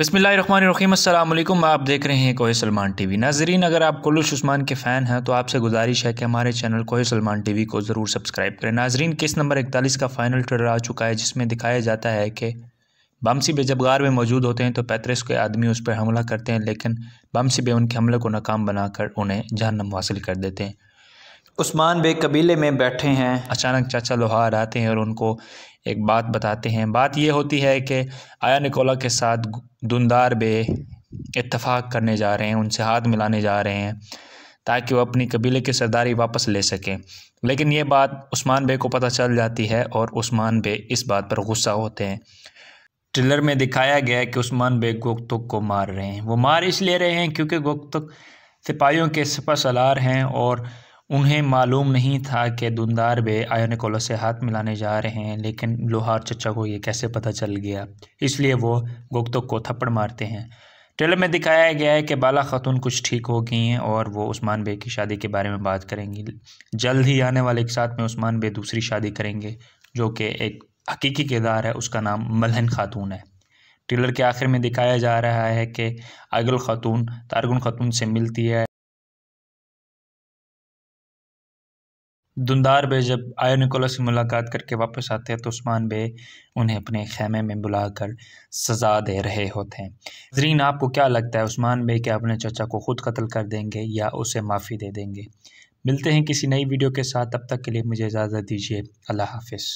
बसमिलीम आप देख रहे हैं कोहे सलमान टीवी नाजरीन अगर आप कुलुश उस्मान के फ़ैन हैं तो आपसे गुजारिश है कि हमारे चैनल कोहे सलमान टीवी को ज़रूर सब्सक्राइब करें नाजरीन किस नंबर इकतालीस का फ़ाइनल ट्रेलर आ चुका है जिसमें दिखाया जाता है कि बमसी बे जब गार में मौजूद होते हैं तो पैतरस के आदमी उस पर हमला करते हैं लेकिन बमसी बे उनके हमले को नाकाम बनाकर उन्हें जहनम हासिल कर देते हैं उस्मान बे कबीले में बैठे हैं अचानक चाचा लोहार आते हैं और उनको एक बात बताते हैं बात यह होती है कि आया निकोला के साथ दुंदार बे इतफाक़ करने जा रहे हैं उनसे हाथ मिलाने जा रहे हैं ताकि वो अपनी कबीले की सरदारी वापस ले सकें लेकिन ये बात उस्मान बे को पता चल जाती है और उस्मान बे इस बात पर गुस्सा होते हैं ट्रिलर में दिखाया गया है कि उस्मान बे गोकतुक को मार रहे हैं वो मार इसलिए रहे हैं क्योंकि गोकतुक सिपाहियों के सिपा सलार हैं और उन्हें मालूम नहीं था कि दुंदार बे आयन से हाथ मिलाने जा रहे हैं लेकिन लोहार चचा को ये कैसे पता चल गया इसलिए वो गुप्तों को थप्पड़ मारते हैं ट्रेलर में दिखाया गया है कि बाला खातून कुछ ठीक हो गई हैं और वो उस्मान बे की शादी के बारे में बात करेंगी जल्द ही आने वाले एक साथ में उस्मान बे दूसरी शादी करेंगे जो कि एक हकीकी किरदार है उसका नाम मलहन खातून है ट्रेलर के आखिर में दिखाया जा रहा है कि आगल खातून तारगुन खातून से मिलती है दुंदार बे जब आयो निकोला से मुलाकात करके वापस आते हैं तो उस्मान बे उन्हें अपने खेमे में बुलाकर सज़ा दे रहे होते हैं जरीन आपको क्या लगता है उस्मान बे क्या अपने चाचा को ख़ुद कत्ल कर देंगे या उसे माफ़ी दे देंगे मिलते हैं किसी नई वीडियो के साथ तब तक के लिए मुझे इजाज़त दीजिए अल्लाह हाफिज़